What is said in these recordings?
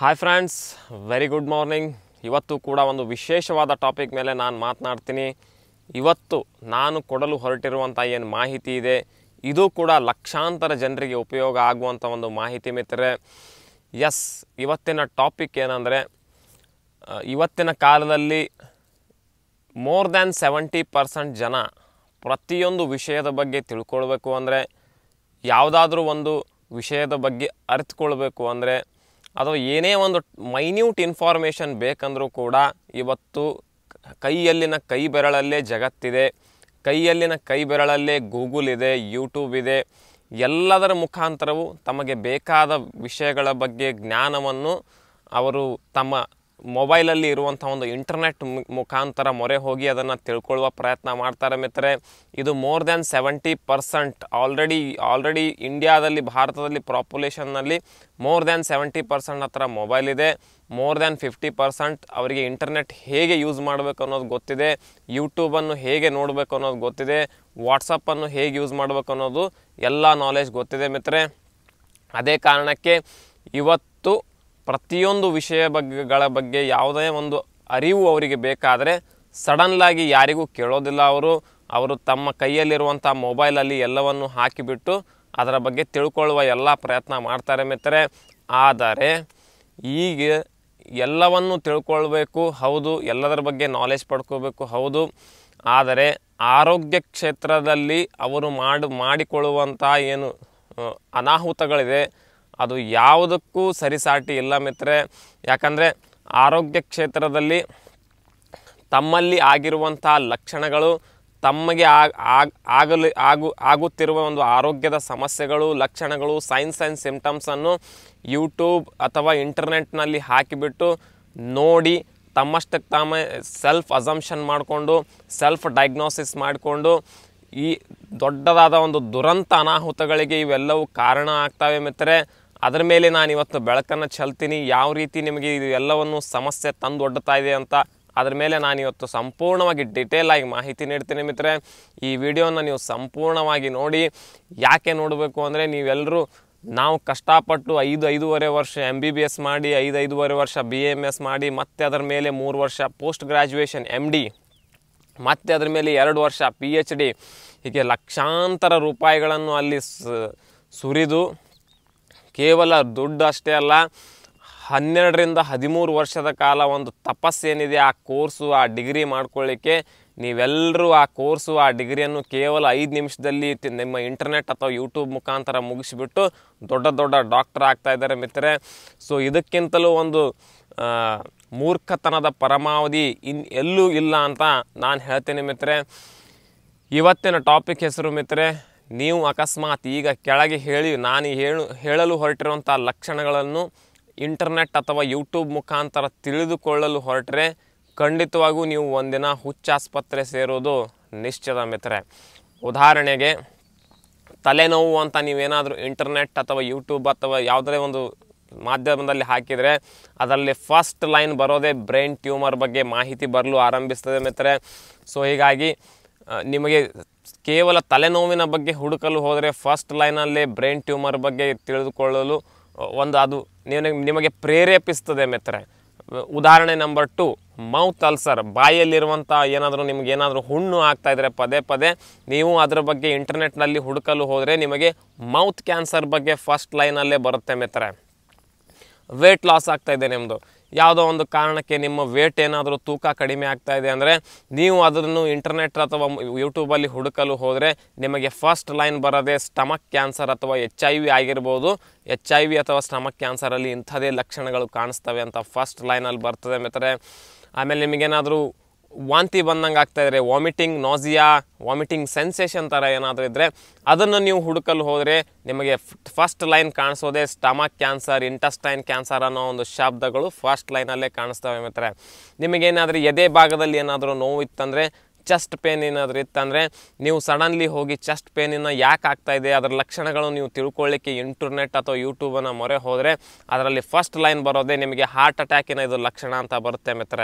hi friends very good morning ಇವತ್ತು ಕೂಡ ಒಂದು ವಿಶೇಷವಾದ ಟಾಪಿಕ್ ಮೇಲೆ ನಾನು ಮಾತನಾಡ್ತೀನಿ ಇವತ್ತು ನಾನು ಕೊಡಲು ಹೊರಟಿರುವಂಥ ಏನು ಮಾಹಿತಿ ಇದೆ ಇದು ಕೂಡ ಲಕ್ಷಾಂತರ ಜನರಿಗೆ ಉಪಯೋಗ ಆಗುವಂಥ ಒಂದು ಮಾಹಿತಿ ಮಿತ್ರರೆ ಎಸ್ ಇವತ್ತಿನ ಟಾಪಿಕ್ ಏನಂದರೆ ಇವತ್ತಿನ ಕಾಲದಲ್ಲಿ ಮೋರ್ ದ್ಯಾನ್ ಸೆವೆಂಟಿ ಪರ್ಸೆಂಟ್ ಜನ ಪ್ರತಿಯೊಂದು ವಿಷಯದ ಬಗ್ಗೆ ತಿಳ್ಕೊಳ್ಬೇಕು ಅಂದರೆ ಯಾವುದಾದ್ರೂ ಒಂದು ವಿಷಯದ ಬಗ್ಗೆ ಅರಿತುಕೊಳ್ಬೇಕು ಅಂದರೆ ಅಥವಾ ಏನೇ ಒಂದು ಮೈನ್ಯೂಟ್ ಇನ್ಫಾರ್ಮೇಷನ್ ಬೇಕಂದರೂ ಕೂಡ ಇವತ್ತು ಕೈಯಲ್ಲಿನ ಕೈ ಬೆರಳಲ್ಲೇ ಜಗತ್ತಿದೆ ಕೈಯಲ್ಲಿನ ಕೈ ಬೆರಳಲ್ಲೇ ಗೂಗಲ್ ಇದೆ ಯೂಟ್ಯೂಬ್ ಇದೆ ಎಲ್ಲದರ ಮುಖಾಂತರವು ತಮಗೆ ಬೇಕಾದ ವಿಷಯಗಳ ಬಗ್ಗೆ ಜ್ಞಾನವನ್ನು ಅವರು ತಮ್ಮ ಮೊಬೈಲಲ್ಲಿ ಇರುವಂಥ ಒಂದು ಇಂಟರ್ನೆಟ್ ಮುಖಾಂತರ ಮೊರೆ ಹೋಗಿ ಅದನ್ನು ತಿಳ್ಕೊಳ್ಳುವ ಪ್ರಯತ್ನ ಮಾಡ್ತಾರೆ ಮಿತ್ರೆ ಇದು more than seventy percent already already ಇಂಡಿಯಾದಲ್ಲಿ ಭಾರತದಲ್ಲಿ ಪಾಪ್ಯುಲೇಷನ್ನಲ್ಲಿ ಮೋರ್ ದ್ಯಾನ್ ಸೆವೆಂಟಿ ಪರ್ಸೆಂಟ್ ಹತ್ರ ಮೊಬೈಲ್ ಇದೆ ಮೋರ್ ದ್ಯಾನ್ ಫಿಫ್ಟಿ ಪರ್ಸೆಂಟ್ ಅವರಿಗೆ ಇಂಟರ್ನೆಟ್ ಹೇಗೆ ಯೂಸ್ ಮಾಡಬೇಕು ಅನ್ನೋದು ಗೊತ್ತಿದೆ ಯೂಟ್ಯೂಬನ್ನು ಹೇಗೆ ನೋಡಬೇಕು ಅನ್ನೋದು ಗೊತ್ತಿದೆ ವಾಟ್ಸಪ್ಪನ್ನು ಹೇಗೆ ಯೂಸ್ ಮಾಡಬೇಕು ಅನ್ನೋದು ಎಲ್ಲ ನಾಲೆಜ್ ಗೊತ್ತಿದೆ ಮಿತ್ರೆ ಅದೇ ಕಾರಣಕ್ಕೆ ಇವತ್ತು ಪ್ರತಿಯೊಂದು ವಿಷಯ ಬಗ್ಗೆಗಳ ಬಗ್ಗೆ ಯಾವುದೇ ಒಂದು ಅರಿವು ಅವರಿಗೆ ಬೇಕಾದರೆ ಸಡನ್ಲಾಗಿ ಯಾರಿಗೂ ಕೇಳೋದಿಲ್ಲ ಅವರು ಅವರು ತಮ್ಮ ಕೈಯಲ್ಲಿರುವಂಥ ಮೊಬೈಲಲ್ಲಿ ಎಲ್ಲವನ್ನು ಹಾಕಿಬಿಟ್ಟು ಅದರ ಬಗ್ಗೆ ತಿಳ್ಕೊಳ್ಳುವ ಎಲ್ಲ ಪ್ರಯತ್ನ ಮಾಡ್ತಾರೆ ಮಿತ್ರರೆ ಆದರೆ ಈಗ ಎಲ್ಲವನ್ನು ತಿಳ್ಕೊಳ್ಬೇಕು ಹೌದು ಎಲ್ಲದರ ಬಗ್ಗೆ ನಾಲೆಜ್ ಪಡ್ಕೋಬೇಕು ಹೌದು ಆದರೆ ಆರೋಗ್ಯ ಕ್ಷೇತ್ರದಲ್ಲಿ ಅವರು ಮಾಡಿ ಮಾಡಿಕೊಳ್ಳುವಂಥ ಏನು ಅನಾಹುತಗಳಿದೆ ಅದು ಯಾವುದಕ್ಕೂ ಸರಿಸಾಟಿ ಇಲ್ಲ ಮಿತ್ರೆ ಯಾಕಂದರೆ ಆರೋಗ್ಯ ಕ್ಷೇತ್ರದಲ್ಲಿ ತಮ್ಮಲ್ಲಿ ಆಗಿರುವಂಥ ಲಕ್ಷಣಗಳು ತಮಗೆ ಆಗ ಆಗಲು ಆಗು ಆಗುತ್ತಿರುವ ಒಂದು ಆರೋಗ್ಯದ ಸಮಸ್ಯೆಗಳು ಲಕ್ಷಣಗಳು ಸೈನ್ಸ್ ಆ್ಯಂಡ್ ಸಿಂಪ್ಟಮ್ಸನ್ನು ಯೂಟ್ಯೂಬ್ ಅಥವಾ ಇಂಟರ್ನೆಟ್ನಲ್ಲಿ ಹಾಕಿಬಿಟ್ಟು ನೋಡಿ ತಮ್ಮಷ್ಟಕ್ಕೆ ತಾಮೇ ಸೆಲ್ಫ್ ಅಸಂಪ್ಷನ್ ಮಾಡಿಕೊಂಡು ಸೆಲ್ಫ್ ಡಯಾಗ್ನೋಸಿಸ್ ಮಾಡಿಕೊಂಡು ಈ ದೊಡ್ಡದಾದ ಒಂದು ದುರಂತ ಅನಾಹುತಗಳಿಗೆ ಇವೆಲ್ಲವೂ ಕಾರಣ ಆಗ್ತವೆ ಮಿತ್ರೆ ಅದರ ಮೇಲೆ ನಾನು ಇವತ್ತು ಬೆಳಕನ್ನು ಚೆಲ್ತೀನಿ ಯಾವ ರೀತಿ ನಿಮಗೆ ಇದು ಎಲ್ಲವನ್ನು ಸಮಸ್ಯೆ ಒಡ್ತಾ ಇದೆ ಅಂತ ಅದ್ರ ಮೇಲೆ ನಾನು ಇವತ್ತು ಸಂಪೂರ್ಣವಾಗಿ ಡಿಟೇಲ್ ಆಗಿ ಮಾಹಿತಿ ನೀಡ್ತೀನಿ ಮಿತ್ರೆ ಈ ವಿಡಿಯೋನ ನೀವು ಸಂಪೂರ್ಣವಾಗಿ ನೋಡಿ ಯಾಕೆ ನೋಡಬೇಕು ಅಂದರೆ ನೀವೆಲ್ಲರೂ ನಾವು ಕಷ್ಟಪಟ್ಟು ಐದು ಐದೂವರೆ ವರ್ಷ ಎಮ್ ಬಿ ಬಿ ಎಸ್ ಮಾಡಿ ಐದು ಐದೂವರೆ ವರ್ಷ ಬಿ ಎಮ್ ಎಸ್ ಮಾಡಿ ಮತ್ತೆ ಅದರ ಮೇಲೆ ಮೂರು ವರ್ಷ ಪೋಸ್ಟ್ ಗ್ರ್ಯಾಜುಯೇಷನ್ ಎಮ್ ಡಿ ಮತ್ತೆ ಅದರ ಮೇಲೆ ಎರಡು ವರ್ಷ ಪಿ ಎಚ್ ಡಿ ಹೀಗೆ ಲಕ್ಷಾಂತರ ರೂಪಾಯಿಗಳನ್ನು ಅಲ್ಲಿ ಸುರಿದು ಕೇವಲ ದುಡ್ಡು ಅಷ್ಟೇ ಅಲ್ಲ ಹನ್ನೆರಡರಿಂದ ಹದಿಮೂರು ವರ್ಷದ ಕಾಲ ಒಂದು ತಪಸ್ಸೇನಿದೆ ಆ ಕೋರ್ಸು ಆ ಡಿಗ್ರಿ ಮಾಡ್ಕೊಳ್ಳಿಕ್ಕೆ ನೀವೆಲ್ಲರೂ ಆ ಕೋರ್ಸು ಆ ಡಿಗ್ರಿಯನ್ನು ಕೇವಲ ಐದು ನಿಮಿಷದಲ್ಲಿ ನಿಮ್ಮ ಇಂಟರ್ನೆಟ್ ಅಥವಾ ಯೂಟ್ಯೂಬ್ ಮುಖಾಂತರ ಮುಗಿಸಿಬಿಟ್ಟು ದೊಡ್ಡ ದೊಡ್ಡ ಡಾಕ್ಟರ್ ಆಗ್ತಾ ಇದ್ದಾರೆ ಮಿತ್ರರೆ ಸೊ ಇದಕ್ಕಿಂತಲೂ ಒಂದು ಮೂರ್ಖತನದ ಪರಮಾವಧಿ ಇನ್ ಎಲ್ಲೂ ಇಲ್ಲ ಅಂತ ನಾನು ಹೇಳ್ತೇನೆ ಮಿತ್ರೆ ಇವತ್ತಿನ ಟಾಪಿಕ್ ಹೆಸರು ಮಿತ್ರೆ ನೀವು ಅಕಸ್ಮಾತ್ ಈಗ ಕೆಳಗೆ ಹೇಳಿ ನಾನು ಹೇಳು ಹೇಳಲು ಹೊರಟಿರುವಂಥ ಲಕ್ಷಣಗಳನ್ನು ಇಂಟರ್ನೆಟ್ ಅಥವಾ ಯೂಟ್ಯೂಬ್ ಮುಖಾಂತರ ತಿಳಿದುಕೊಳ್ಳಲು ಹೊರಟರೆ ಖಂಡಿತವಾಗೂ ನೀವು ಒಂದಿನ ಹುಚ್ಚಾಸ್ಪತ್ರೆ ಸೇರೋದು ನಿಶ್ಚಿತ ಮಿತ್ರೆ ಉದಾಹರಣೆಗೆ ತಲೆನೋವು ಅಂತ ನೀವೇನಾದರೂ ಇಂಟರ್ನೆಟ್ ಅಥವಾ ಯೂಟ್ಯೂಬ್ ಅಥವಾ ಯಾವುದೇ ಒಂದು ಮಾಧ್ಯಮದಲ್ಲಿ ಹಾಕಿದರೆ ಅದರಲ್ಲಿ ಫಸ್ಟ್ ಲೈನ್ ಬರೋದೇ ಬ್ರೈನ್ ಟ್ಯೂಮರ್ ಬಗ್ಗೆ ಮಾಹಿತಿ ಬರಲು ಆರಂಭಿಸ್ತದೆ ಮಿತ್ರೆ ಸೊ ಹೀಗಾಗಿ ನಿಮಗೆ ಕೇವಲ ತಲೆನೋವಿನ ಬಗ್ಗೆ ಹುಡುಕಲು ಹೋದರೆ ಫಸ್ಟ್ ಲೈನಲ್ಲೇ ಬ್ರೈನ್ ಟ್ಯೂಮರ್ ಬಗ್ಗೆ ತಿಳಿದುಕೊಳ್ಳಲು ಒಂದು ಅದು ನಿಮಗೆ ಪ್ರೇರೇಪಿಸ್ತದೆ ಮಿತ್ರ ಉದಾಹರಣೆ ನಂಬರ್ ಟು ಮೌತ್ ಅಲ್ಸರ್ ಬಾಯಲ್ಲಿರುವಂಥ ಏನಾದರೂ ನಿಮ್ಗೆ ಏನಾದರೂ ಹುಣ್ಣು ಆಗ್ತಾ ಇದ್ದರೆ ಪದೇ ಪದೇ ನೀವು ಅದರ ಬಗ್ಗೆ ಇಂಟರ್ನೆಟ್ನಲ್ಲಿ ಹುಡುಕಲು ಹೋದರೆ ನಿಮಗೆ ಮೌತ್ ಕ್ಯಾನ್ಸರ್ ಬಗ್ಗೆ ಫಸ್ಟ್ ಲೈನಲ್ಲೇ ಬರುತ್ತೆ ಮಿತ್ರರೆ ವೇಟ್ ಲಾಸ್ ಆಗ್ತಾಯಿದೆ ನಿಮ್ಮದು ಯಾವುದೋ ಒಂದು ಕಾರಣಕ್ಕೆ ನಿಮ್ಮ ವೇಟ್ ಏನಾದರೂ ತೂಕ ಕಡಿಮೆ ಆಗ್ತಾ ಇದೆ ಅಂದರೆ ನೀವು ಅದನ್ನು ಇಂಟರ್ನೆಟ್ ಅಥವಾ ಯೂಟ್ಯೂಬಲ್ಲಿ ಹುಡುಕಲು ಹೋದರೆ ನಿಮಗೆ ಫಸ್ಟ್ ಲೈನ್ ಬರೋದೇ ಸ್ಟಮಕ್ ಕ್ಯಾನ್ಸರ್ ಅಥವಾ ಎಚ್ ಐ ವಿ ಆಗಿರ್ಬೋದು ಎಚ್ ಐ ವಿ ಅಥವಾ ಸ್ಟಮಕ್ ಕ್ಯಾನ್ಸರಲ್ಲಿ ಇಂಥದೇ ಲಕ್ಷಣಗಳು ಕಾಣಿಸ್ತವೆ ಅಂತ ಫಸ್ಟ್ ಲೈನಲ್ಲಿ ಬರ್ತದೆ ಮಿತ್ರರೆ ಆಮೇಲೆ ನಿಮಗೇನಾದರೂ ವಾಂತಿ ಬಂದಂಗೆ ಆಗ್ತಾಯಿದ್ರೆ ವಾಮಿಟಿಂಗ್ ನಾಸಿಯಾ ವಾಮಿಟಿಂಗ್ ಸೆನ್ಸೇಷನ್ ಥರ ಏನಾದರೂ ಇದ್ದರೆ ಅದನ್ನು ನೀವು ಹುಡುಕಲು ಹೋದರೆ ನಿಮಗೆ ಫಸ್ಟ್ ಲೈನ್ ಕಾಣಿಸೋದೆ ಸ್ಟಮಕ್ ಕ್ಯಾನ್ಸರ್ ಇಂಟಸ್ಟೈನ್ ಕ್ಯಾನ್ಸರ್ ಅನ್ನೋ ಒಂದು ಶಬ್ದಗಳು ಫಸ್ಟ್ ಲೈನಲ್ಲೇ ಕಾಣಿಸ್ತವೆ ಮಿತ್ರ ನಿಮಗೇನಾದರೂ ಎದೆ ಭಾಗದಲ್ಲಿ ಏನಾದರೂ ನೋವು ಇತ್ತಂದರೆ ಚೆಸ್ಟ್ ಪೇನ್ ಏನಾದರೂ ಇತ್ತಂದರೆ ನೀವು ಸಡನ್ಲಿ ಹೋಗಿ ಚೆಸ್ಟ್ ಪೇನಿನ ಯಾಕೆ ಆಗ್ತಾ ಇದೆ ಅದರ ಲಕ್ಷಣಗಳು ನೀವು ತಿಳ್ಕೊಳ್ಳಿಕ್ಕೆ ಇಂಟರ್ನೆಟ್ ಅಥವಾ ಯೂಟ್ಯೂಬನ್ನು ಮೊರೆ ಹೋದರೆ ಅದರಲ್ಲಿ ಫಸ್ಟ್ ಲೈನ್ ಬರೋದೇ ನಿಮಗೆ ಹಾರ್ಟ್ ಅಟ್ಯಾಕಿನ ಇದು ಲಕ್ಷಣ ಅಂತ ಬರುತ್ತೆ ಮಿತ್ರ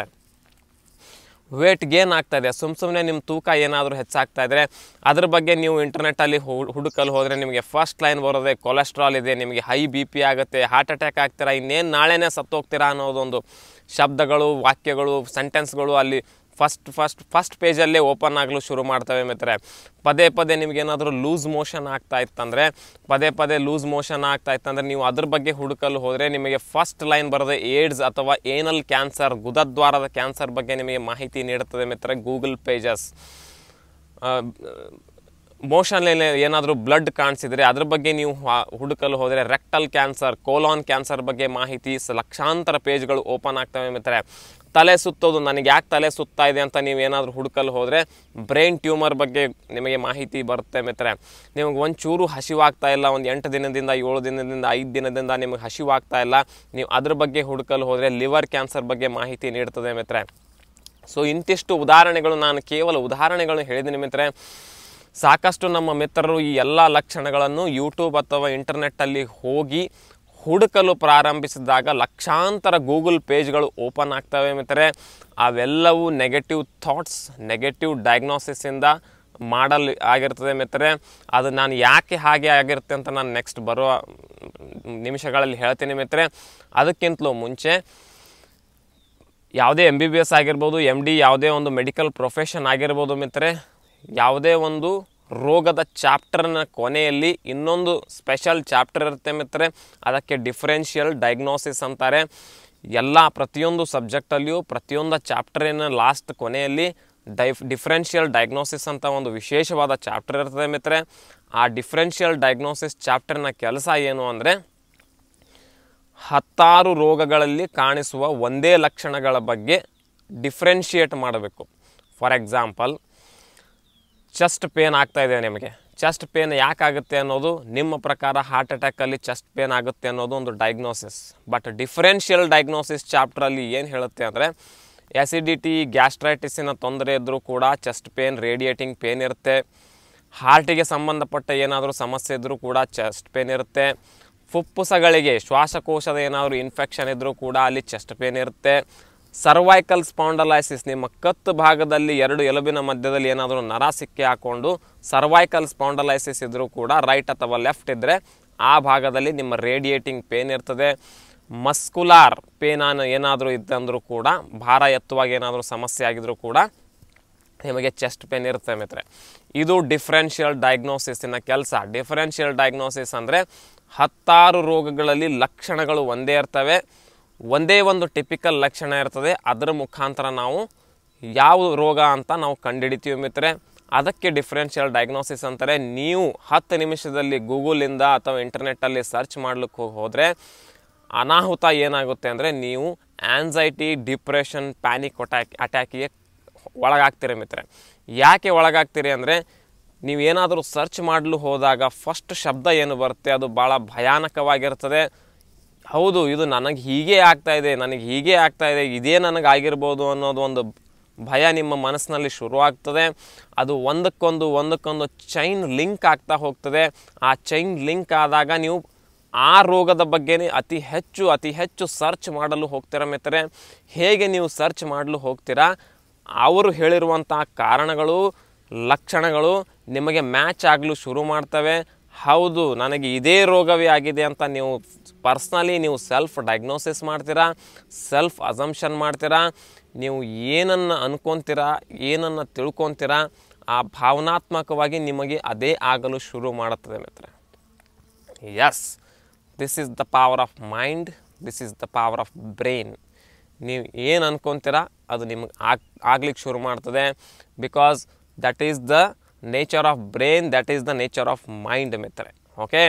ವೇಟ್ ಗೇನ್ ಆಗ್ತಾ ಇದೆ ಸುಮ್ಮ ಸುಮ್ಮನೆ ನಿಮ್ಮ ತೂಕ ಏನಾದರೂ ಹೆಚ್ಚಾಗ್ತಾ ಇದ್ರೆ ಅದ್ರ ಬಗ್ಗೆ ನೀವು ಇಂಟರ್ನೆಟ್ಟಲ್ಲಿ ಹುಡುಕಲು ಹೋದರೆ ನಿಮಗೆ ಫಸ್ಟ್ ಲೈನ್ ಬರೋದೇ ಕೊಲೆಸ್ಟ್ರಾಲ್ ಇದೆ ನಿಮಗೆ ಹೈ ಬಿ ಪಿ ಆಗುತ್ತೆ ಹಾರ್ಟ್ ಅಟ್ಯಾಕ್ ಆಗ್ತೀರಾ ಇನ್ನೇನು ನಾಳೆನೇ ಸತ್ತೋಗ್ತೀರಾ ಅನ್ನೋದೊಂದು ಶಬ್ದಗಳು ವಾಕ್ಯಗಳು ಸೆಂಟೆನ್ಸ್ಗಳು ಅಲ್ಲಿ ಫಸ್ಟ್ ಫಸ್ಟ್ ಫಸ್ಟ್ ಪೇಜಲ್ಲೇ ಓಪನ್ ಆಗಲು ಶುರು ಮಾಡ್ತವೆ ಮಿತ್ರೆ ಪದೇ ಪದೇ ನಿಮಗೇನಾದರೂ ಲೂಸ್ ಮೋಷನ್ ಆಗ್ತಾ ಇತ್ತಂದರೆ ಪದೇ ಪದೇ ಲೂಸ್ ಮೋಷನ್ ಆಗ್ತಾ ಇತ್ತಂದರೆ ನೀವು ಅದ್ರ ಬಗ್ಗೆ ಹುಡುಕಲು ಹೋದರೆ ನಿಮಗೆ ಫಸ್ಟ್ ಲೈನ್ ಬರೋದೇ ಏಡ್ಸ್ ಅಥವಾ ಏನಲ್ ಕ್ಯಾನ್ಸರ್ ಗುದದ್ವಾರದ ಕ್ಯಾನ್ಸರ್ ಬಗ್ಗೆ ನಿಮಗೆ ಮಾಹಿತಿ ನೀಡುತ್ತದೆ ಮಿತ್ರ ಗೂಗಲ್ ಪೇಜಸ್ ಮೋಷನಲ್ಲಿ ಏನಾದರೂ ಬ್ಲಡ್ ಕಾಣಿಸಿದರೆ ಅದ್ರ ಬಗ್ಗೆ ನೀವು ಹುಡುಕಲು ಹೋದರೆ ರೆಕ್ಟಲ್ ಕ್ಯಾನ್ಸರ್ ಕೋಲಾನ್ ಕ್ಯಾನ್ಸರ್ ಬಗ್ಗೆ ಮಾಹಿತಿ ಲಕ್ಷಾಂತರ ಪೇಜ್ಗಳು ಓಪನ್ ಆಗ್ತವೆ ಮಿತ್ರ ತಲೆ ಸುತ್ತೋದು ನನಗೆ ಯಾಕೆ ತಲೆ ಸುತ್ತಾ ಇದೆ ಅಂತ ನೀವೇನಾದರೂ ಹುಡುಕಲು ಹೋದರೆ ಬ್ರೈನ್ ಟ್ಯೂಮರ್ ಬಗ್ಗೆ ನಿಮಗೆ ಮಾಹಿತಿ ಬರುತ್ತೆ ಮಿತ್ರೆ ನಿಮಗೆ ಒಂಚೂರು ಹಸಿವಾಗ್ತಾ ಇಲ್ಲ ಒಂದು ಎಂಟು ದಿನದಿಂದ ಏಳು ದಿನದಿಂದ ಐದು ದಿನದಿಂದ ನಿಮಗೆ ಹಸಿವಾಗ್ತಾ ಇಲ್ಲ ನೀವು ಅದ್ರ ಬಗ್ಗೆ ಹುಡುಕಲು ಹೋದರೆ ಲಿವರ್ ಕ್ಯಾನ್ಸರ್ ಬಗ್ಗೆ ಮಾಹಿತಿ ನೀಡ್ತದೆ ಮಿತ್ರೆ ಸೊ ಇಂತಿಷ್ಟು ಉದಾಹರಣೆಗಳು ನಾನು ಕೇವಲ ಉದಾಹರಣೆಗಳನ್ನು ಹೇಳಿದ್ದೀನಿ ಮಿತ್ರೆ ಸಾಕಷ್ಟು ನಮ್ಮ ಮಿತ್ರರು ಈ ಎಲ್ಲ ಲಕ್ಷಣಗಳನ್ನು ಯೂಟ್ಯೂಬ್ ಅಥವಾ ಇಂಟರ್ನೆಟ್ಟಲ್ಲಿ ಹೋಗಿ ಹುಡುಕಲು ಪ್ರಾರಂಭಿಸಿದಾಗ ಲಕ್ಷಾಂತರ ಗೂಗಲ್ ಪೇಜ್ಗಳು ಓಪನ್ ಆಗ್ತವೆ ಮಿತ್ರೆ ಅವೆಲ್ಲವೂ ನೆಗೆಟಿವ್ ಥಾಟ್ಸ್ ನೆಗೆಟಿವ್ ಡಯಾಗ್ನೋಸಿಸಿಂದ ಮಾಡಲ್ ಆಗಿರ್ತದೆ ಮಿತ್ರರೆ ಅದು ನಾನು ಯಾಕೆ ಹಾಗೆ ಆಗಿರುತ್ತೆ ಅಂತ ನಾನು ನೆಕ್ಸ್ಟ್ ಬರುವ ನಿಮಿಷಗಳಲ್ಲಿ ಹೇಳ್ತೀನಿ ಮಿತ್ರೆ ಅದಕ್ಕಿಂತಲೂ ಮುಂಚೆ ಯಾವುದೇ ಎಮ್ ಬಿ ಬಿ ಎಸ್ ಆಗಿರ್ಬೋದು ಎಮ್ ಡಿ ಯಾವುದೇ ಒಂದು ಮೆಡಿಕಲ್ ಪ್ರೊಫೆಷನ್ ಆಗಿರ್ಬೋದು ಮಿತ್ರೆ ಯಾವುದೇ ಒಂದು ರೋಗದ ಚಾಪ್ಟರ್ನ ಕೊನೆಯಲ್ಲಿ ಇನ್ನೊಂದು ಸ್ಪೆಷಲ್ ಚಾಪ್ಟರ್ ಇರುತ್ತೆ ಮಿತ್ರೆ ಅದಕ್ಕೆ ಡಿಫ್ರೆನ್ಷಿಯಲ್ ಡಯಾಗ್ನೋಸಿಸ್ ಅಂತಾರೆ ಎಲ್ಲ ಪ್ರತಿಯೊಂದು ಸಬ್ಜೆಕ್ಟಲ್ಲಿಯೂ ಪ್ರತಿಯೊಂದು ಚಾಪ್ಟರಿನ ಲಾಸ್ಟ್ ಕೊನೆಯಲ್ಲಿ ಡೈಫ್ ಡಿಫ್ರೆನ್ಷಿಯಲ್ ಡಯಾಗ್ನೋಸಿಸ್ ಅಂತ ಒಂದು ವಿಶೇಷವಾದ ಚಾಪ್ಟರ್ ಇರ್ತದೆ ಮಿತ್ರೆ ಆ ಡಿಫ್ರೆನ್ಷಿಯಲ್ ಡಯಾಗ್ನೋಸಿಸ್ ಚಾಪ್ಟರ್ನ ಕೆಲಸ ಏನು ಅಂದರೆ ಹತ್ತಾರು ರೋಗಗಳಲ್ಲಿ ಕಾಣಿಸುವ ಒಂದೇ ಲಕ್ಷಣಗಳ ಬಗ್ಗೆ ಡಿಫ್ರೆನ್ಷಿಯೇಟ್ ಮಾಡಬೇಕು ಫಾರ್ ಎಕ್ಸಾಂಪಲ್ ಚೆಸ್ಟ್ ಪೇನ್ ಆಗ್ತಾ ಇದೆ ನಿಮಗೆ ಚೆಸ್ಟ್ ಪೇನ್ ಯಾಕಾಗುತ್ತೆ ಅನ್ನೋದು ನಿಮ್ಮ ಪ್ರಕಾರ ಹಾರ್ಟ್ ಅಟ್ಯಾಕಲ್ಲಿ ಚೆಸ್ಟ್ ಪೇನ್ ಆಗುತ್ತೆ ಅನ್ನೋದು ಒಂದು ಡಯಾಗ್ನೋಸಿಸ್ ಬಟ್ ಡಿಫ್ರೆನ್ಷಿಯಲ್ ಡಯಾಗ್ನೋಸಿಸ್ ಚಾಪ್ಟ್ರಲ್ಲಿ ಏನು ಹೇಳುತ್ತೆ ಅಂದರೆ ಆ್ಯಸಿಡಿಟಿ ಗ್ಯಾಸ್ಟ್ರೈಟಿಸಿನ ತೊಂದರೆ ಇದ್ದರೂ ಕೂಡ ಚೆಸ್ಟ್ ಪೇನ್ ರೇಡಿಯೇಟಿಂಗ್ ಪೇನ್ ಇರುತ್ತೆ ಹಾರ್ಟಿಗೆ ಸಂಬಂಧಪಟ್ಟ ಏನಾದರೂ ಸಮಸ್ಯೆ ಇದ್ದರೂ ಕೂಡ ಚೆಸ್ಟ್ ಪೇನ್ ಇರುತ್ತೆ ಫುಪ್ಪುಸಗಳಿಗೆ ಶ್ವಾಸಕೋಶದ ಏನಾದರೂ ಇನ್ಫೆಕ್ಷನ್ ಇದ್ದರೂ ಕೂಡ ಅಲ್ಲಿ ಚೆಸ್ಟ್ ಪೇನ್ ಇರುತ್ತೆ ಸರ್ವೈಕಲ್ ಸ್ಪಾಂಡಲೈಸಿಸ್ ನಿಮ್ಮ ಕತ್ತು ಭಾಗದಲ್ಲಿ ಎರಡು ಎಲುಬಿನ ಮಧ್ಯದಲ್ಲಿ ಏನಾದರೂ ನರ ಸಿಕ್ಕಿ ಹಾಕ್ಕೊಂಡು ಸರ್ವೈಕಲ್ ಸ್ಪಾಂಡಲೈಸಿಸ್ ಇದ್ದರೂ ಕೂಡ ರೈಟ್ ಅಥವಾ ಲೆಫ್ಟ್ ಇದ್ದರೆ ಆ ಭಾಗದಲ್ಲಿ ನಿಮ್ಮ ರೇಡಿಯೇಟಿಂಗ್ ಪೇನ್ ಇರ್ತದೆ ಮಸ್ಕುಲಾರ್ ಪೇನ್ ಏನಾದರೂ ಇದ್ದಂದರೂ ಕೂಡ ಭಾರ ಎತ್ತುವಾಗ ಏನಾದರೂ ಸಮಸ್ಯೆ ಆಗಿದ್ದರೂ ಕೂಡ ನಿಮಗೆ ಚೆಸ್ಟ್ ಪೇನ್ ಇರುತ್ತೆ ಮಿತ್ರೆ ಇದು ಡಿಫ್ರೆನ್ಷಿಯಲ್ ಡಯಾಗ್ನೋಸಿಸ್ನ ಕೆಲಸ ಡಿಫ್ರೆನ್ಷಿಯಲ್ ಡಯಾಗ್ನೋಸಿಸ್ ಅಂದರೆ ಹತ್ತಾರು ರೋಗಗಳಲ್ಲಿ ಲಕ್ಷಣಗಳು ಒಂದೇ ಇರ್ತವೆ ಒಂದೇ ಒಂದು ಟಿಪಿಕಲ್ ಲಕ್ಷಣ ಇರ್ತದೆ ಅದರ ಮುಖಾಂತರ ನಾವು ಯಾವ ರೋಗ ಅಂತ ನಾವು ಕಂಡುಹಿಡಿತೀವಿ ಮಿತ್ರೆ ಅದಕ್ಕೆ ಡಿಫ್ರೆನ್ಷಿಯಲ್ ಡಯಾಗ್ನೋಸಿಸ್ ಅಂತಾರೆ ನೀವು ಹತ್ತು ನಿಮಿಷದಲ್ಲಿ ಗೂಗಲಿಂದ ಅಥವಾ ಇಂಟರ್ನೆಟ್ಟಲ್ಲಿ ಸರ್ಚ್ ಮಾಡಲಿಕ್ಕೆ ಹೋದರೆ ಅನಾಹುತ ಏನಾಗುತ್ತೆ ಅಂದರೆ ನೀವು ಆ್ಯಂಜೈಟಿ ಡಿಪ್ರೆಷನ್ ಪ್ಯಾನಿಕ್ ಅಟ್ಯಾಕ್ ಅಟ್ಯಾಕಿಗೆ ಒಳಗಾಗ್ತೀರಿ ಮಿತ್ರೆ ಯಾಕೆ ಒಳಗಾಗ್ತೀರಿ ಅಂದರೆ ನೀವೇನಾದರೂ ಸರ್ಚ್ ಮಾಡಲು ಹೋದಾಗ ಫಸ್ಟ್ ಶಬ್ದ ಏನು ಬರುತ್ತೆ ಅದು ಭಾಳ ಭಯಾನಕವಾಗಿರ್ತದೆ ಹೌದು ಇದು ನನಗೆ ಹೀಗೆ ಆಗ್ತಾ ಇದೆ ನನಗೆ ಹೀಗೆ ಆಗ್ತಾ ಇದೆ ಇದೇ ನನಗೆ ಆಗಿರ್ಬೋದು ಅನ್ನೋದು ಒಂದು ಭಯ ನಿಮ್ಮ ಮನಸ್ಸಿನಲ್ಲಿ ಶುರುವಾಗ್ತದೆ ಅದು ಒಂದಕ್ಕೊಂದು ಒಂದಕ್ಕೊಂದು ಚೈನ್ ಲಿಂಕ್ ಆಗ್ತಾ ಹೋಗ್ತದೆ ಆ ಚೈನ್ ಲಿಂಕ್ ಆದಾಗ ನೀವು ಆ ರೋಗದ ಬಗ್ಗೆ ಅತಿ ಹೆಚ್ಚು ಅತಿ ಹೆಚ್ಚು ಸರ್ಚ್ ಮಾಡಲು ಹೋಗ್ತೀರಾ ಮಿತ್ರರೆ ಹೇಗೆ ನೀವು ಸರ್ಚ್ ಮಾಡಲು ಹೋಗ್ತೀರಾ ಅವರು ಹೇಳಿರುವಂಥ ಕಾರಣಗಳು ಲಕ್ಷಣಗಳು ನಿಮಗೆ ಮ್ಯಾಚ್ ಆಗಲು ಶುರು ಮಾಡ್ತವೆ ಹೌದು ನನಗೆ ಇದೇ ರೋಗವೇ ಆಗಿದೆ ಅಂತ ನೀವು ಪರ್ಸ್ನಲಿ ನೀವು ಸೆಲ್ಫ್ ಡಯಾಗ್ನೋಸಿಸ್ ಮಾಡ್ತೀರಾ ಸೆಲ್ಫ್ ಅಸಂಪ್ಷನ್ ಮಾಡ್ತೀರಾ ನೀವು ಏನನ್ನು ಅನ್ಕೊಂತೀರಾ ಏನನ್ನು ತಿಳ್ಕೊಂತೀರಾ ಆ ಭಾವನಾತ್ಮಕವಾಗಿ ನಿಮಗೆ ಅದೇ ಆಗಲು ಶುರು ಮಾಡುತ್ತದೆ ಮಿತ್ರ yes this is the power of mind this is the power of brain ನೀವು ಏನು ಅನ್ಕೊತೀರಾ ಅದು ನಿಮಗೆ ಆಗ್ ಆಗ್ಲಿಕ್ಕೆ ಶುರು ಮಾಡ್ತದೆ because that is the nature of brain that is the nature of mind ಮಿತ್ರ ಓಕೆ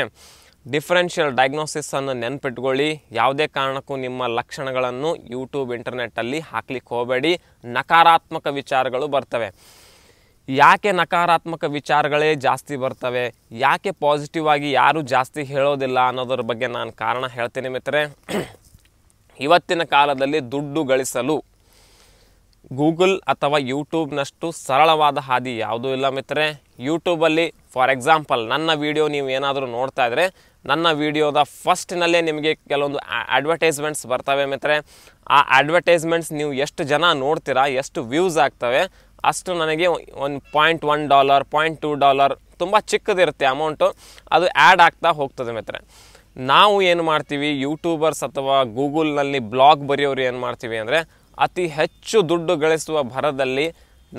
ಡಿಫ್ರೆನ್ಷಿಯಲ್ ಡಯಾಗ್ನೋಸಿಸನ್ನು ನೆನ್ಪಿಟ್ಕೊಳ್ಳಿ ಯಾವುದೇ ಕಾರಣಕ್ಕೂ ನಿಮ್ಮ ಲಕ್ಷಣಗಳನ್ನು ಯೂಟ್ಯೂಬ್ ಇಂಟರ್ನೆಟ್ಟಲ್ಲಿ ಹಾಕ್ಲಿಕ್ಕೆ ಹೋಗಬೇಡಿ ನಕಾರಾತ್ಮಕ ವಿಚಾರಗಳು ಬರ್ತವೆ ಯಾಕೆ ನಕಾರಾತ್ಮಕ ವಿಚಾರಗಳೇ ಜಾಸ್ತಿ ಬರ್ತವೆ ಯಾಕೆ ಪಾಸಿಟಿವ್ ಆಗಿ ಯಾರೂ ಜಾಸ್ತಿ ಹೇಳೋದಿಲ್ಲ ಅನ್ನೋದ್ರ ಬಗ್ಗೆ ನಾನು ಕಾರಣ ಹೇಳ್ತೀನಿ ಮಿತ್ರೆ ಇವತ್ತಿನ ಕಾಲದಲ್ಲಿ ದುಡ್ಡು ಗಳಿಸಲು ಗೂಗಲ್ ಅಥವಾ ಯೂಟ್ಯೂಬ್ನಷ್ಟು ಸರಳವಾದ ಹಾದಿ ಯಾವುದೂ ಇಲ್ಲ ಮಿತ್ರೆ ಯೂಟ್ಯೂಬಲ್ಲಿ ಫಾರ್ ಎಕ್ಸಾಂಪಲ್ ನನ್ನ ವೀಡಿಯೋ ನೀವು ಏನಾದರೂ ನೋಡ್ತಾ ಇದ್ದರೆ ನನ್ನ ವಿಡಿಯೋದ ಫಸ್ಟ್ನಲ್ಲೇ ನಿಮಗೆ ಕೆಲವೊಂದು ಅಡ್ವರ್ಟೈಸ್ಮೆಂಟ್ಸ್ ಬರ್ತವೆ ಮಿತ್ರೆ ಆ ಅಡ್ವರ್ಟೈಸ್ಮೆಂಟ್ಸ್ ನೀವು ಎಷ್ಟು ಜನ ನೋಡ್ತೀರಾ ಎಷ್ಟು ವ್ಯೂಸ್ ಆಗ್ತವೆ ಅಷ್ಟು ನನಗೆ ಒಂದು point one dollar point two dollar ತುಂಬ ಚಿಕ್ಕದಿರುತ್ತೆ ಅಮೌಂಟು ಅದು ಆ್ಯಡ್ ಆಗ್ತಾ ಹೋಗ್ತದೆ ಮಿತ್ರೆ ನಾವು ಏನು ಮಾಡ್ತೀವಿ ಯೂಟ್ಯೂಬರ್ಸ್ ಅಥವಾ ಗೂಗಲ್ನಲ್ಲಿ ಬ್ಲಾಗ್ ಬರೆಯೋರು ಏನು ಮಾಡ್ತೀವಿ ಅಂದರೆ ಅತಿ ಹೆಚ್ಚು ದುಡ್ಡು ಗಳಿಸುವ ಭರದಲ್ಲಿ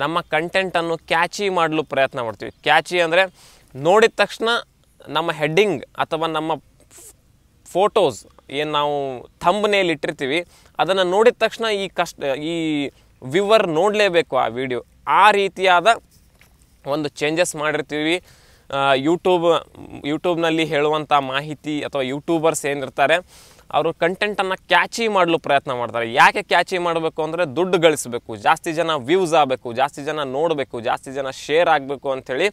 ನಮ್ಮ ಕಂಟೆಂಟನ್ನು ಕ್ಯಾಚಿ ಮಾಡಲು ಪ್ರಯತ್ನ ಮಾಡ್ತೀವಿ ಕ್ಯಾಚಿ ಅಂದರೆ ನೋಡಿದ ತಕ್ಷಣ ನಮ್ಮ ಹೆಡ್ಡಿಂಗ್ ಅಥವಾ ನಮ್ಮ ಫೋಟೋಸ್ ಏನು ನಾವು ಥಂಬ್ನೇಲಿ ಇಟ್ಟಿರ್ತೀವಿ ಅದನ್ನು ನೋಡಿದ ತಕ್ಷಣ ಈ ಕಷ್ಟ ಈ ವ್ಯೂವರ್ ನೋಡಲೇಬೇಕು ಆ ವಿಡಿಯೋ ಆ ರೀತಿಯಾದ ಒಂದು ಚೇಂಜಸ್ ಮಾಡಿರ್ತೀವಿ ಯೂಟ್ಯೂಬ್ ಯೂಟ್ಯೂಬ್ನಲ್ಲಿ ಹೇಳುವಂಥ ಮಾಹಿತಿ ಅಥವಾ ಯೂಟ್ಯೂಬರ್ಸ್ ಏನಿರ್ತಾರೆ ಅವರು ಕಂಟೆಂಟನ್ನು ಕ್ಯಾಚಿ ಮಾಡಲು ಪ್ರಯತ್ನ ಮಾಡ್ತಾರೆ ಯಾಕೆ ಕ್ಯಾಚಿ ಮಾಡಬೇಕು ಅಂದರೆ ದುಡ್ಡು ಗಳಿಸಬೇಕು ಜಾಸ್ತಿ ಜನ ವ್ಯೂಸ್ ಆಗಬೇಕು ಜಾಸ್ತಿ ಜನ ನೋಡಬೇಕು ಜಾಸ್ತಿ ಜನ ಶೇರ್ ಆಗಬೇಕು ಅಂಥೇಳಿ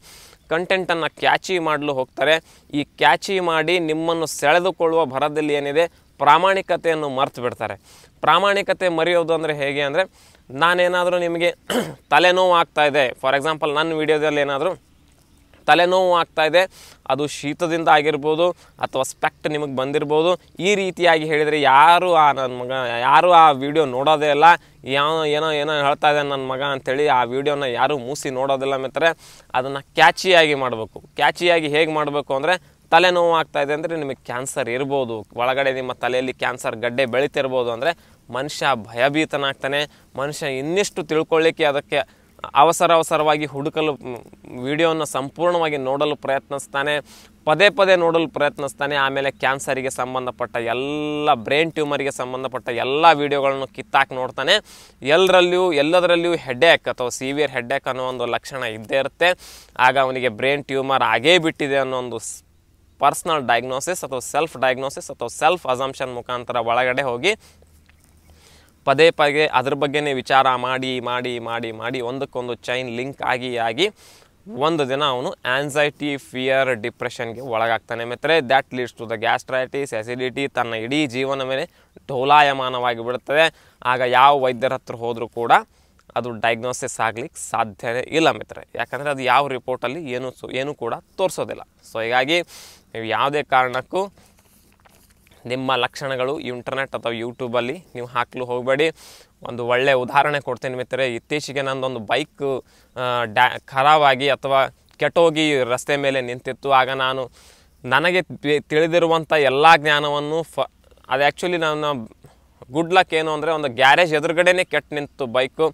ಕಂಟೆಂಟನ್ನು ಕ್ಯಾಚಿ ಮಾಡಲು ಹೋಗ್ತಾರೆ ಈ ಕ್ಯಾಚಿ ಮಾಡಿ ನಿಮ್ಮನ್ನು ಸೆಳೆದುಕೊಳ್ಳುವ ಭರದಲ್ಲಿ ಏನಿದೆ ಪ್ರಾಮಾಣಿಕತೆಯನ್ನು ಮರೆತು ಬಿಡ್ತಾರೆ ಪ್ರಾಮಾಣಿಕತೆ ಮರೆಯೋದು ಅಂದರೆ ಹೇಗೆ ಅಂದರೆ ನಾನೇನಾದರೂ ನಿಮಗೆ ತಲೆನೋವು ಆಗ್ತಾಯಿದೆ ಫಾರ್ ಎಕ್ಸಾಂಪಲ್ ನನ್ನ ವೀಡಿಯೋದಲ್ಲಿ ಏನಾದರೂ ತಲೆನೋವು ಆಗ್ತಾ ಇದೆ ಅದು ಶೀತದಿಂದ ಆಗಿರ್ಬೋದು ಅಥವಾ ಸ್ಪೆಕ್ಟ್ ನಿಮಗೆ ಬಂದಿರ್ಬೋದು ಈ ರೀತಿಯಾಗಿ ಹೇಳಿದರೆ ಯಾರು ಆ ನನ್ನ ಮಗ ಯಾರು ಆ ವಿಡಿಯೋ ನೋಡೋದೇ ಇಲ್ಲ ಯಾವ ಏನೋ ಏನೋ ಹೇಳ್ತಾ ಇದೆ ನನ್ನ ಮಗ ಅಂಥೇಳಿ ಆ ವಿಡಿಯೋನ ಯಾರೂ ಮೂಸಿ ನೋಡೋದಿಲ್ಲ ಮಿತ್ರೆ ಅದನ್ನು ಕ್ಯಾಚಿಯಾಗಿ ಮಾಡಬೇಕು ಕ್ಯಾಚಿಯಾಗಿ ಹೇಗೆ ಮಾಡಬೇಕು ಅಂದರೆ ತಲೆನೋವು ಆಗ್ತಾ ಇದೆ ಅಂದರೆ ನಿಮಗೆ ಕ್ಯಾನ್ಸರ್ ಇರ್ಬೋದು ಒಳಗಡೆ ನಿಮ್ಮ ತಲೆಯಲ್ಲಿ ಕ್ಯಾನ್ಸರ್ ಗಡ್ಡೆ ಬೆಳೀತಿರ್ಬೋದು ಅಂದರೆ ಮನುಷ್ಯ ಭಯಭೀತನಾಗ್ತಾನೆ ಮನುಷ್ಯ ಇನ್ನಿಷ್ಟು ತಿಳ್ಕೊಳ್ಳಿಕ್ಕೆ ಅದಕ್ಕೆ ಅವಸರ ಅವಸರವಾಗಿ ಹುಡುಕಲು ವಿಡಿಯೋವನ್ನು ಸಂಪೂರ್ಣವಾಗಿ ನೋಡಲು ಪ್ರಯತ್ನಿಸ್ತಾನೆ ಪದೇ ಪದೇ ನೋಡಲು ಪ್ರಯತ್ನಿಸ್ತಾನೆ ಆಮೇಲೆ ಕ್ಯಾನ್ಸರಿಗೆ ಸಂಬಂಧಪಟ್ಟ ಎಲ್ಲ ಬ್ರೈನ್ ಟ್ಯೂಮರಿಗೆ ಸಂಬಂಧಪಟ್ಟ ಎಲ್ಲ ವಿಡಿಯೋಗಳನ್ನು ಕಿತ್ತಾಕಿ ನೋಡ್ತಾನೆ ಎಲ್ಲರಲ್ಲಿಯೂ ಎಲ್ಲದರಲ್ಲಿಯೂ ಹೆಡ್ಯಾಕ್ ಅಥವಾ ಸಿವಿಯರ್ ಹೆಡ್ಯಾಕ್ ಅನ್ನೋ ಒಂದು ಲಕ್ಷಣ ಇದ್ದೇ ಇರುತ್ತೆ ಆಗ ಅವನಿಗೆ ಬ್ರೈನ್ ಟ್ಯೂಮರ್ ಆಗೇ ಬಿಟ್ಟಿದೆ ಅನ್ನೋ ಒಂದು ಪರ್ಸ್ನಲ್ ಡಯಾಗ್ನೋಸಿಸ್ ಅಥವಾ ಸೆಲ್ಫ್ ಡಯಾಗ್ನೋಸಿಸ್ ಅಥವಾ ಸೆಲ್ಫ್ ಅಸಂಪ್ಷನ್ ಮುಖಾಂತರ ಒಳಗಡೆ ಹೋಗಿ ಪದೇ ಪದೇ ಅದ್ರ ಬಗ್ಗೆನೇ ವಿಚಾರ ಮಾಡಿ ಮಾಡಿ ಮಾಡಿ ಮಾಡಿ ಒಂದಕ್ಕೊಂದು ಚೈನ್ ಲಿಂಕ್ ಆಗಿ ಆಗಿ ಒಂದು ದಿನ ಅವನು ಆನ್ಸೈಟಿ ಫಿಯರ್ ಡಿಪ್ರೆಷನ್ಗೆ ಒಳಗಾಗ್ತಾನೆ ಮಿತ್ರೆ that leads to the gastritis acidity ತನ್ನ ಇಡೀ ಜೀವನ ಮೇಲೆ ಡೋಲಾಯಮಾನವಾಗಿ ಬಿಡುತ್ತದೆ ಆಗ ಯಾವ ವೈದ್ಯರ ಹತ್ರ ಹೋದರೂ ಕೂಡ ಅದು ಡಯಾಗ್ನೋಸಿಸ್ ಆಗಲಿಕ್ಕೆ ಸಾಧ್ಯವೇ ಇಲ್ಲ ಮಿತ್ರೆ ಯಾಕಂದರೆ ಅದು ಯಾವ ರಿಪೋರ್ಟಲ್ಲಿ ಏನು ಸೊ ಏನೂ ಕೂಡ ತೋರಿಸೋದಿಲ್ಲ ಸೊ ಹೀಗಾಗಿ ನೀವು ಯಾವುದೇ ಕಾರಣಕ್ಕೂ ನಿಮ್ಮ ಲಕ್ಷಣಗಳು ಇಂಟರ್ನೆಟ್ ಅಥವಾ ಯೂಟ್ಯೂಬಲ್ಲಿ ನೀವು ಹಾಕಲು ಹೋಗಬೇಡಿ ಒಂದು ಒಳ್ಳೆಯ ಉದಾಹರಣೆ ಕೊಡ್ತೀನಿ ಮಿತ್ರ ಇತ್ತೀಚೆಗೆ ನಂದೊಂದು ಬೈಕ್ ಡ್ಯಾ ಖರಾಬಾಗಿ ಅಥವಾ ಕೆಟ್ಟೋಗಿ ರಸ್ತೆ ಮೇಲೆ ನಿಂತಿತ್ತು ಆಗ ನಾನು ನನಗೆ ತಿಳಿದಿರುವಂಥ ಎಲ್ಲ ಜ್ಞಾನವನ್ನು ಫ ಅದು ಆ್ಯಕ್ಚುಲಿ ನನ್ನ ಗುಡ್ ಲಕ್ ಏನು ಅಂದರೆ ಒಂದು ಗ್ಯಾರೇಜ್ ಎದುರುಗಡೆನೇ ಕೆಟ್ಟು ನಿಂತು ಬೈಕು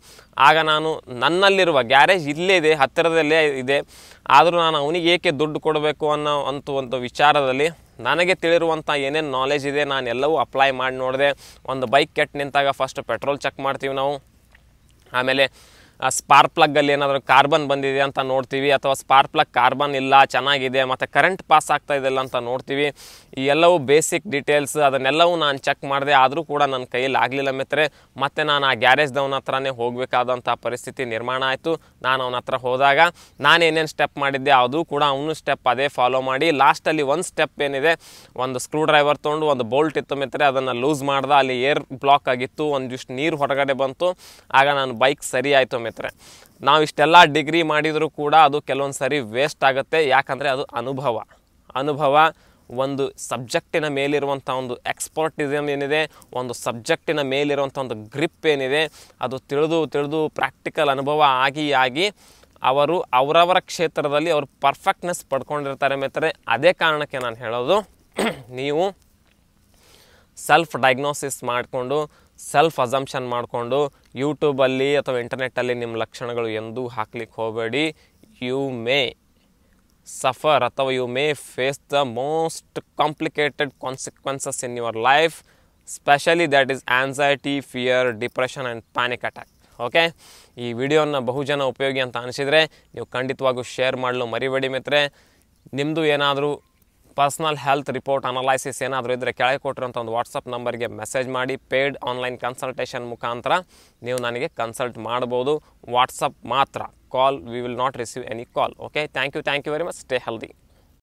ಆಗ ನಾನು ನನ್ನಲ್ಲಿರುವ ಗ್ಯಾರೇಜ್ ಇಲ್ಲೇ ಇದೆ ಹತ್ತಿರದಲ್ಲೇ ಇದೆ ಆದರೂ ನಾನು ಅವನಿಗೆ ಏಕೆ ದುಡ್ಡು ಕೊಡಬೇಕು ಅನ್ನೋ ಅಂತ ಒಂದು ವಿಚಾರದಲ್ಲಿ ನನಗೆ ತಿಳಿರುವಂಥ ಏನೇನು ನಾಲೆಜ್ ಇದೆ ನಾನು ಎಲ್ಲವೂ ಅಪ್ಲೈ ಮಾಡಿ ನೋಡಿದೆ ಒಂದು ಬೈಕ್ ಕೆಟ್ಟು ನಿಂತಾಗ ಫಸ್ಟ್ ಪೆಟ್ರೋಲ್ ಚೆಕ್ ಮಾಡ್ತೀವಿ ನಾವು ಆಮೇಲೆ ಆ ಸ್ಪಾರ್ ಪ್ಲಗ್ಗಲ್ಲಿ ಏನಾದರೂ ಕಾರ್ಬನ್ ಬಂದಿದೆ ಅಂತ ನೋಡ್ತೀವಿ ಅಥವಾ ಸ್ಪಾರ್ ಪ್ಲಗ್ ಕಾರ್ಬನ್ ಇಲ್ಲ ಚೆನ್ನಾಗಿದೆ ಮತ್ತು ಕರೆಂಟ್ ಪಾಸ್ ಆಗ್ತಾ ಅಂತ ನೋಡ್ತೀವಿ ಈ ಎಲ್ಲವೂ ಬೇಸಿಕ್ ಡೀಟೇಲ್ಸ್ ಅದನ್ನೆಲ್ಲವೂ ನಾನು ಚೆಕ್ ಮಾಡಿದೆ ಆದರೂ ಕೂಡ ನನ್ನ ಕೈಯಲ್ಲಿ ಆಗಲಿಲ್ಲ ಮಿತ್ರೆ ಮತ್ತು ನಾನು ಆ ಗ್ಯಾರೇಜ್ದವನ ಹತ್ರನೇ ಹೋಗಬೇಕಾದಂಥ ಪರಿಸ್ಥಿತಿ ನಿರ್ಮಾಣ ಆಯಿತು ನಾನು ಅವನ ಹತ್ರ ಹೋದಾಗ ನಾನು ಏನೇನು ಸ್ಟೆಪ್ ಮಾಡಿದ್ದೆ ಅದು ಕೂಡ ಅವನು ಸ್ಟೆಪ್ ಅದೇ ಫಾಲೋ ಮಾಡಿ ಲಾಸ್ಟಲ್ಲಿ ಒಂದು ಸ್ಟೆಪ್ ಏನಿದೆ ಒಂದು ಸ್ಕ್ರೂ ಡ್ರೈವರ್ ತೊಗೊಂಡು ಒಂದು ಬೋಲ್ಟ್ ಇತ್ತು ಮಿತ್ರೆ ಅದನ್ನು ಲೂಸ್ ಮಾಡ್ದೆ ಅಲ್ಲಿ ಏರ್ ಬ್ಲಾಕ್ ಆಗಿತ್ತು ಒಂದಿಷ್ಟು ನೀರು ಹೊರಗಡೆ ಬಂತು ಆಗ ನಾನು ಬೈಕ್ ಸರಿ ಆಯಿತು ಮಿತ್ರೆ ನಾವು ಇಷ್ಟೆಲ್ಲ ಡಿಗ್ರಿ ಮಾಡಿದರೂ ಕೂಡ ಅದು ಕೆಲವೊಂದು ಸರಿ ವೇಸ್ಟ್ ಆಗುತ್ತೆ ಯಾಕಂದರೆ ಅದು ಅನುಭವ ಅನುಭವ ಒಂದು ಸಬ್ಜೆಕ್ಟಿನ ಮೇಲಿರುವಂಥ ಒಂದು ಎಕ್ಸ್ಪರ್ಟಿಸಮ್ ಏನಿದೆ ಒಂದು ಸಬ್ಜೆಕ್ಟಿನ ಮೇಲಿರುವಂಥ ಒಂದು ಗ್ರಿಪ್ ಏನಿದೆ ಅದು ತಿಳಿದು ತಿಳಿದು ಪ್ರಾಕ್ಟಿಕಲ್ ಅನುಭವ ಆಗಿ ಆಗಿ ಅವರು ಅವರವರ ಕ್ಷೇತ್ರದಲ್ಲಿ ಅವರು ಪರ್ಫೆಕ್ಟ್ನೆಸ್ ಪಡ್ಕೊಂಡಿರ್ತಾರೆ ಮೇತ್ರ ಅದೇ ಕಾರಣಕ್ಕೆ ನಾನು ಹೇಳೋದು ನೀವು ಸೆಲ್ಫ್ ಡಯಾಗ್ನೋಸಿಸ್ ಮಾಡಿಕೊಂಡು ಸೆಲ್ಫ್ ಅಸಂಪ್ಷನ್ ಮಾಡಿಕೊಂಡು ಯೂಟ್ಯೂಬಲ್ಲಿ ಅಥವಾ ಇಂಟರ್ನೆಟ್ಟಲ್ಲಿ ನಿಮ್ಮ ಲಕ್ಷಣಗಳು ಎಂದೂ ಹಾಕ್ಲಿಕ್ಕೆ ಹೋಗಬೇಡಿ ಯು ಮೇ ಸಫರ್ ಅಥವಾ you may face the most complicated consequences in your life specially that is anxiety fear depression and panic attack okay ಈ ವಿಡಿಯೋನ ಬಹುಜನ ಉಪಯೋಗಿ ಅಂತ ಅನಿಸಿದರೆ ನೀವು ಖಂಡಿತವಾಗೂ ಶೇರ್ ಮಾಡಲು ಮರಿಬೇಡಿ ಮಿತ್ರೆ ನಿಮ್ಮದು ಏನಾದರೂ ಪರ್ಸ್ನಲ್ ಹೆಲ್ತ್ ರಿಪೋರ್ಟ್ ಅನಲೈಸಿಸ್ ಏನಾದರೂ ಇದ್ದರೆ ಕೆಳಗೆ ಕೊಟ್ಟಿರೋಂಥ ಒಂದು ವಾಟ್ಸಪ್ ನಂಬರ್ಗೆ ಮೆಸೇಜ್ ಮಾಡಿ ಪೇಯ್ಡ್ ಆನ್ಲೈನ್ ಕನ್ಸಲ್ಟೇಷನ್ ಮುಖಾಂತರ ನೀವು ನನಗೆ ಕನ್ಸಲ್ಟ್ ಮಾಡ್ಬೋದು ವಾಟ್ಸಪ್ ಮಾತ್ರ call we will not receive any call okay thank you thank you very much stay healthy